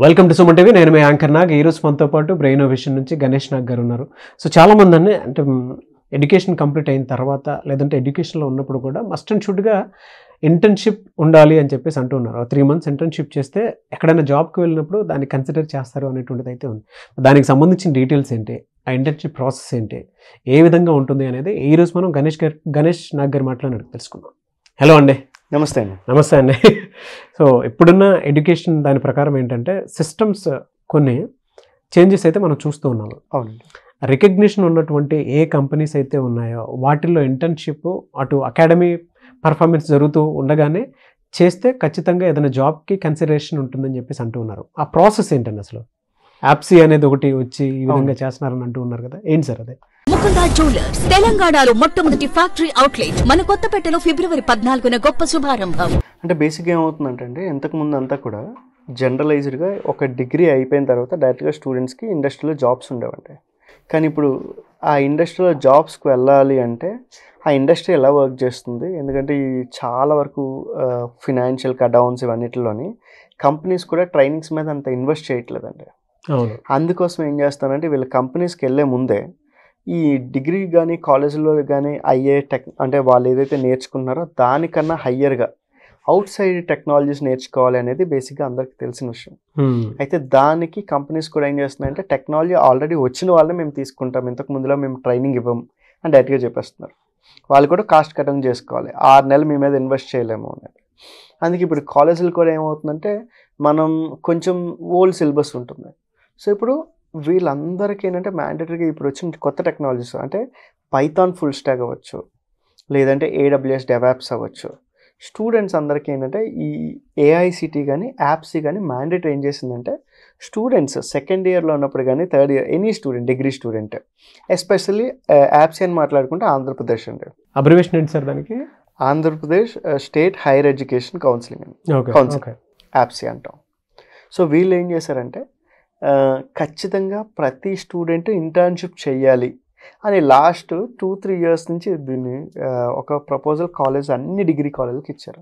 Welcome to Suman TV నేను మీ anchor Nag ఈరోజు మనతో పాటు బ్రెయిన్ విషన్ నుంచి గణేష్ నాగ్ గారు ఉన్నారు సో చాలామంది అన్నీ అంటే ఎడ్యుకేషన్ కంప్లీట్ అయిన తర్వాత లేదంటే ఎడ్యుకేషన్లో ఉన్నప్పుడు కూడా మస్ట్ అండ్ షుడ్గా ఇంటర్న్షిప్ ఉండాలి అని చెప్పేసి అంటున్నారు త్రీ మంత్స్ ఇంటర్న్షిప్ చేస్తే ఎక్కడైనా జాబ్కి వెళ్ళినప్పుడు దాన్ని కన్సిడర్ చేస్తారు అనేటువంటిది అయితే ఉంది దానికి సంబంధించిన డీటెయిల్స్ ఏంటి ఆ ఇంటర్న్షిప్ ప్రాసెస్ ఏంటి ఏ విధంగా ఉంటుంది అనేది ఈరోజు మనం గణేష్ గారు గణేష్ నాగ్ గారు మాట్లాడినట్టు తెలుసుకుందాం హలో అండి నమస్తే అండి నమస్తే అండి సో ఇప్పుడున్న ఎడ్యుకేషన్ దాని ప్రకారం ఏంటంటే సిస్టమ్స్ కొన్ని చేంజెస్ అయితే మనం చూస్తూ ఉన్నాము అవునండి రికగ్నిషన్ ఉన్నటువంటి ఏ కంపెనీస్ అయితే ఉన్నాయో వాటిల్లో ఇంటర్న్షిప్ అటు అకాడమీ పర్ఫార్మెన్స్ జరుగుతూ ఉండగానే చేస్తే ఖచ్చితంగా ఏదైనా జాబ్కి కన్సిడరేషన్ ఉంటుందని చెప్పేసి అంటూ ఉన్నారు ఆ ప్రాసెస్ ఏంటండి అసలు యాప్సీ అనేది ఒకటి వచ్చి ఈ విధంగా చేస్తున్నారని అంటూ ఉన్నారు కదా ఏంటి సార్ అదే ముకుంద జ్యువెలర్స్ తెలంగాణలో మొట్టమొదటి ఫ్యాక్టరీ అవుట్లెట్ మన కొత్తపేటలో ఫిబ్రవరి పద్నాలుగున గొప్ప శుభారంభం అంటే బేసిక్ ఏమవుతుందంటే అండి ఇంతకుముందు అంతా కూడా జనరలైజ్డ్గా ఒక డిగ్రీ అయిపోయిన తర్వాత డైరెక్ట్గా స్టూడెంట్స్కి ఇండస్ట్రీలో జాబ్స్ ఉండేవండి కానీ ఇప్పుడు ఆ ఇండస్ట్రీలో జాబ్స్కి వెళ్ళాలి అంటే ఆ ఇండస్ట్రీ ఎలా వర్క్ చేస్తుంది ఎందుకంటే ఈ చాలా వరకు ఫినాన్షియల్ కడౌన్స్ ఇవన్నిటిలోని కంపెనీస్ కూడా ట్రైనింగ్స్ మీద అంత ఇన్వెస్ట్ చేయట్లేదండి అందుకోసం ఏం చేస్తానంటే వీళ్ళ కంపెనీస్కి వెళ్ళే ముందే ఈ డిగ్రీ కానీ కాలేజీలో కానీ అయ్యే టెక్ అంటే వాళ్ళు ఏదైతే నేర్చుకున్నారో దానికన్నా హయ్యర్గా అవుట్ సైడ్ టెక్నాలజీస్ నేర్చుకోవాలి అనేది బేసిక్గా అందరికి తెలిసిన విషయం అయితే దానికి కంపెనీస్ కూడా ఏం చేస్తున్నాయంటే టెక్నాలజీ ఆల్రెడీ వచ్చిన వాళ్ళే మేము తీసుకుంటాం ఇంతకు ముందులో మేము ట్రైనింగ్ ఇవ్వం అని డైరెక్ట్గా చెప్పేస్తున్నారు వాళ్ళు కూడా కాస్ట్ కటింగ్ చేసుకోవాలి ఆరు నెలలు మీ మీద ఇన్వెస్ట్ చేయలేము అనేది అందుకే ఇప్పుడు కాలేజీలు కూడా ఏమవుతుందంటే మనం కొంచెం ఓల్డ్ సిలబస్ ఉంటుంది సో ఇప్పుడు వీళ్ళందరికీ ఏంటంటే మ్యాండేటరీగా ఇప్పుడు వచ్చిన కొత్త టెక్నాలజీస్ అంటే పైథాన్ ఫుల్ స్టాక్ అవ్వచ్చు లేదంటే ఏడబ్ల్యూఎస్ డెవాప్స్ అవ్వచ్చు స్టూడెంట్స్ అందరికీ ఏంటంటే ఈ ఏఐసిటీ కానీ యాప్సీ కానీ మ్యాండేట్ ఏం చేసిందంటే స్టూడెంట్స్ సెకండ్ ఇయర్లో ఉన్నప్పుడు కానీ third year any student degree student especially యాప్సి అని మాట్లాడుకుంటే ఆంధ్రప్రదేశ్ అండి అబ్రివేషన్ ఏంటి సార్ దానికి Andhra Pradesh state higher education counselling counselling యాప్సీ అంటాం సో వీళ్ళు ఏం చేశారంటే ఖచ్చితంగా ప్రతి స్టూడెంట్ ఇంటర్న్షిప్ చేయాలి అని లాస్ట్ టూ త్రీ ఇయర్స్ నుంచి దీన్ని ఒక ప్రపోజల్ కాలేజ్ అన్ని డిగ్రీ కాలేజ్కి ఇచ్చారు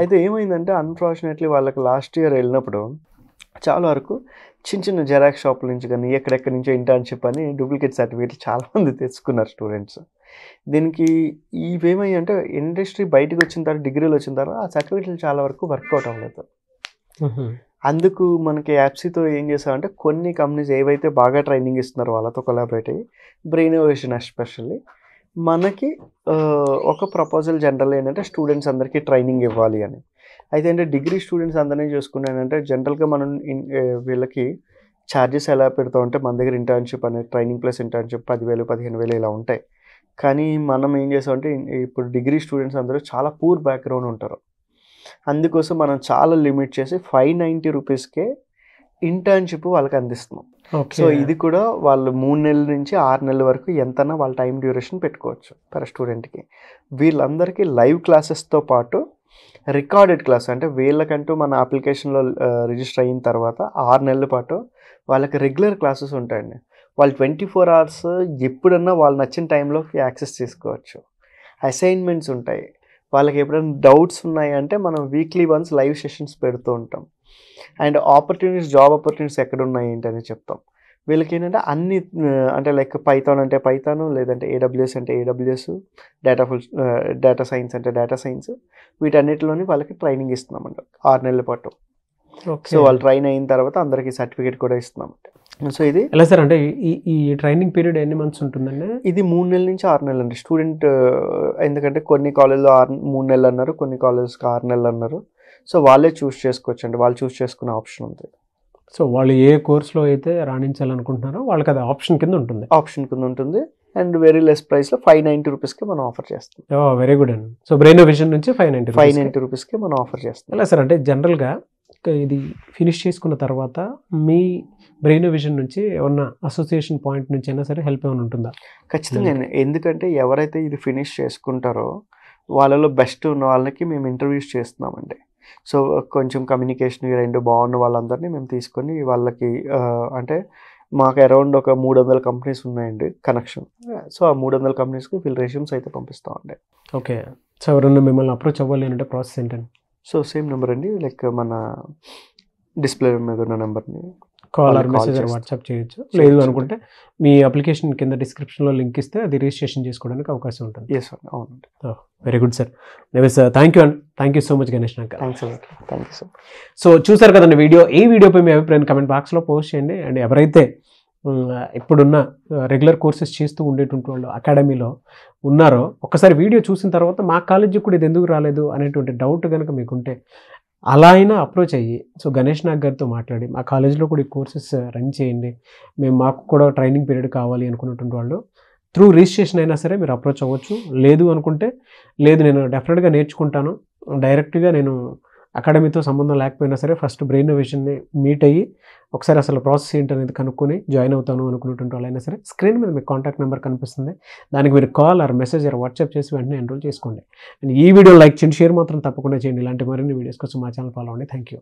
అయితే ఏమైందంటే అన్ఫార్చునేట్లీ వాళ్ళకి లాస్ట్ ఇయర్ వెళ్ళినప్పుడు చాలా వరకు చిన్న చిన్న జెరాక్స్ షాపుల నుంచి కానీ ఎక్కడెక్కడి నుంచో ఇంటర్న్షిప్ అని డూప్లికేట్ సర్టిఫికేట్ చాలామంది తెచ్చుకున్నారు స్టూడెంట్స్ దీనికి ఇవేమై అంటే ఇండస్ట్రీ బయటకు వచ్చిన తర్వాత డిగ్రీలు వచ్చిన తర్వాత ఆ సర్టిఫికేట్లు చాలా వరకు వర్కౌట్ అవ్వలేదు అందుకు మనకి యాప్సీతో ఏం చేశామంటే కొన్ని కంపెనీస్ ఏవైతే బాగా ట్రైనింగ్ ఇస్తున్నారో వాళ్ళతో కొలాబరేట్ అయ్యి బ్రెయిన్ బ్రెయినోవేషన్ ఎస్పెషల్లీ మనకి ఒక ప్రపోజల్ జనరల్ ఏంటంటే స్టూడెంట్స్ అందరికీ ట్రైనింగ్ ఇవ్వాలి అని అయితే అంటే డిగ్రీ స్టూడెంట్స్ అందరినీ చూసుకున్నానంటే జనరల్గా మనం వీళ్ళకి ఛార్జెస్ ఎలా పెడతాం అంటే మన దగ్గర ఇంటర్న్షిప్ అనేది ట్రైనింగ్ ప్లస్ ఇంటర్న్షిప్ పదివేలు పదిహేను వేలు ఇలా ఉంటాయి కానీ మనం ఏం చేసామంటే ఇప్పుడు డిగ్రీ స్టూడెంట్స్ అందరూ చాలా పూర్ బ్యాక్గ్రౌండ్ ఉంటారు అందుకోసం మనం చాలా లిమిట్ చేసి ఫైవ్ నైంటీ రూపీస్కే ఇంటర్న్షిప్ వాళ్ళకి అందిస్తున్నాం సో ఇది కూడా వాళ్ళు మూడు నెలల నుంచి ఆరు నెలల వరకు ఎంతనా వాళ్ళ టైం డ్యూరేషన్ పెట్టుకోవచ్చు పర్ స్టూడెంట్కి వీళ్ళందరికీ లైవ్ క్లాసెస్తో పాటు రికార్డెడ్ క్లాస్ అంటే వీళ్ళకంటూ మన అప్లికేషన్లో రిజిస్టర్ అయిన తర్వాత ఆరు నెలల పాటు వాళ్ళకి రెగ్యులర్ క్లాసెస్ ఉంటాయండి వాళ్ళు ట్వంటీ ఫోర్ అవర్స్ ఎప్పుడన్నా వాళ్ళు నచ్చిన టైంలోకి యాక్సెస్ చేసుకోవచ్చు అసైన్మెంట్స్ ఉంటాయి వాళ్ళకి ఎప్పుడైనా డౌట్స్ ఉన్నాయంటే మనం వీక్లీ వన్స్ లైవ్ సెషన్స్ పెడుతూ ఉంటాం అండ్ ఆపర్చునిటీస్ జాబ్ ఆపర్చునిటీస్ ఎక్కడ ఉన్నాయి ఏంటని చెప్తాం వీళ్ళకి ఏంటంటే అన్ని అంటే లైక్ పైథాన్ అంటే పైథాను లేదంటే ఏడబ్ల్యూఎస్ అంటే AWS data full data science అంటే డేటా సైన్స్ వీటన్నిటిలోని వాళ్ళకి ట్రైనింగ్ ఇస్తున్నామంట ఆరు నెలల పాటు సో వాళ్ళు ట్రైన్ అయిన తర్వాత అందరికీ సర్టిఫికేట్ కూడా ఇస్తున్నామంట సో mm, ఇది ఎలా సార్ అంటే ఈ ఈ ట్రైనింగ్ పీరియడ్ ఎన్ని మంత్స్ ఉంటుందండి ఇది మూడు నెలల నుంచి ఆరు నెలలు అండి స్టూడెంట్ uh, ఎందుకంటే కొన్ని కాలేజ్లో ఆరు మూడు నెలలు అన్నారు కొన్ని కాలేజెస్కి ఆరు నెలలు అన్నారు సో వాళ్ళే చూస్ చేసుకోవచ్చు అండి వాళ్ళు చూస్ చేసుకునే ఆప్షన్ ఉంది సో వాళ్ళు ఏ కోర్స్లో అయితే రాణించాలనుకుంటున్నారో వాళ్ళకి అది ఆప్షన్ కింద ఉంటుంది ఆప్షన్ కింద ఉంటుంది అండ్ వెరీ లెస్ ప్రైస్లో ఫైవ్ నైంటీ రూపీస్కి మనం ఆఫర్ చేస్తాం వెరీ oh, గుడ్ అండి సో బ్రెయిన్ విజన్ నుంచి ఫైవ్ నైంటీ ఫైవ్ నైంటీ రూపీస్కి మనం ఆఫర్ చేస్తాం ఎలా సార్ అంటే జనరల్గా ఇది ఫినిష్ చేసుకున్న తర్వాత మీ బ్రెయిన్ విజన్ నుంచి ఏమన్నా అసోసియేషన్ పాయింట్ నుంచి అయినా సరే హెల్ప్ ఏమైనా ఉంటుందా ఖచ్చితంగా hmm. ఎందుకంటే ఎవరైతే ఇది ఫినిష్ చేసుకుంటారో వాళ్ళలో బెస్ట్ ఉన్న వాళ్ళకి మేము ఇంటర్వ్యూస్ చేస్తున్నామండి సో కొంచెం కమ్యూనికేషన్ రెండు బాగున్న వాళ్ళందరినీ మేము తీసుకొని వాళ్ళకి అంటే మాకు అరౌండ్ ఒక మూడు వందల కంపెనీస్ ఉన్నాయండి కనెక్షన్ సో ఆ మూడు వందల కంపెనీస్కి ఫిల్ రేషన్స్ అయితే పంపిస్తామండి ఓకే సో ఎవరన్నా మిమ్మల్ని అప్రోచ్ అవ్వలేనంటే ప్రాసెస్ ఏంటండి సో సేమ్ నెంబర్ అండి లైక్ మన డిస్ప్లే మీద ఉన్న నెంబర్ని కాల్ ఆర్ మెసేజ్ వాట్సాప్ చేయొచ్చు లేదు అనుకుంటే మీ అప్లికేషన్ కింద డిస్క్రిప్షన్లో లింక్ ఇస్తే అది రిజిస్ట్రేషన్ చేసుకోవడానికి అవకాశం ఉంటుంది ఎస్ అవునండి very good sir sir thank you అండి thank you so much Ganesh నాకు thanks thank you so so చూసారు కదండి వీడియో ఈ వీడియోపై మీ అభిప్రాయం కమెంట్ బాక్స్లో పోస్ట్ చేయండి అండ్ ఎవరైతే ఇప్పుడున్న రెగ్యులర్ కోర్సెస్ చేస్తూ ఉండేటువంటి వాళ్ళు అకాడమీలో ఉన్నారో ఒకసారి వీడియో చూసిన తర్వాత మా కాలేజీకి కూడా ఇది ఎందుకు రాలేదు అనేటువంటి డౌట్ కనుక మీకుంటే అలా అయినా అప్రోచ్ అయ్యి సో గణేష్ నాగ్ గారితో మాట్లాడి మా కాలేజీలో కూడా ఈ కోర్సెస్ రన్ చేయండి మేము మాకు కూడా ట్రైనింగ్ పీరియడ్ కావాలి అనుకున్నటువంటి వాళ్ళు త్రూ రిజిస్ట్రేషన్ అయినా సరే మీరు అప్రోచ్ అవ్వచ్చు లేదు అనుకుంటే లేదు నేను డెఫినెట్గా నేర్చుకుంటాను డైరెక్ట్గా నేను అకాడమీతో సంబంధం లేకపోయినా సరే ఫస్ట్ బ్రెయిన్ విషన్ని మీట్ అయ్యి ఒకసారి అసలు ప్రాసెస్ ఏంటనేది కనుక్కొని జాయిన్ అవుతాను అనుకున్నటువంటి వాళ్ళైనా సరే స్క్రీన్ మీద మీకు కాంటాక్ట్ నెంబర్ కనిపిస్తుంది దానికి మీరు call or message or WhatsApp చేసి వెంటనే ఎన్రోల్ చేసుకోండి అండ్ ఈ వీడియో లైక్ చేయండి షేర్ మాత్రం తప్పకుండా చేయండి ఇలాంటి మరిన్ని వీడియోస్ కోసం మా ఛానల్ ఫాలో అవ్వండి థ్యాంక్ యూ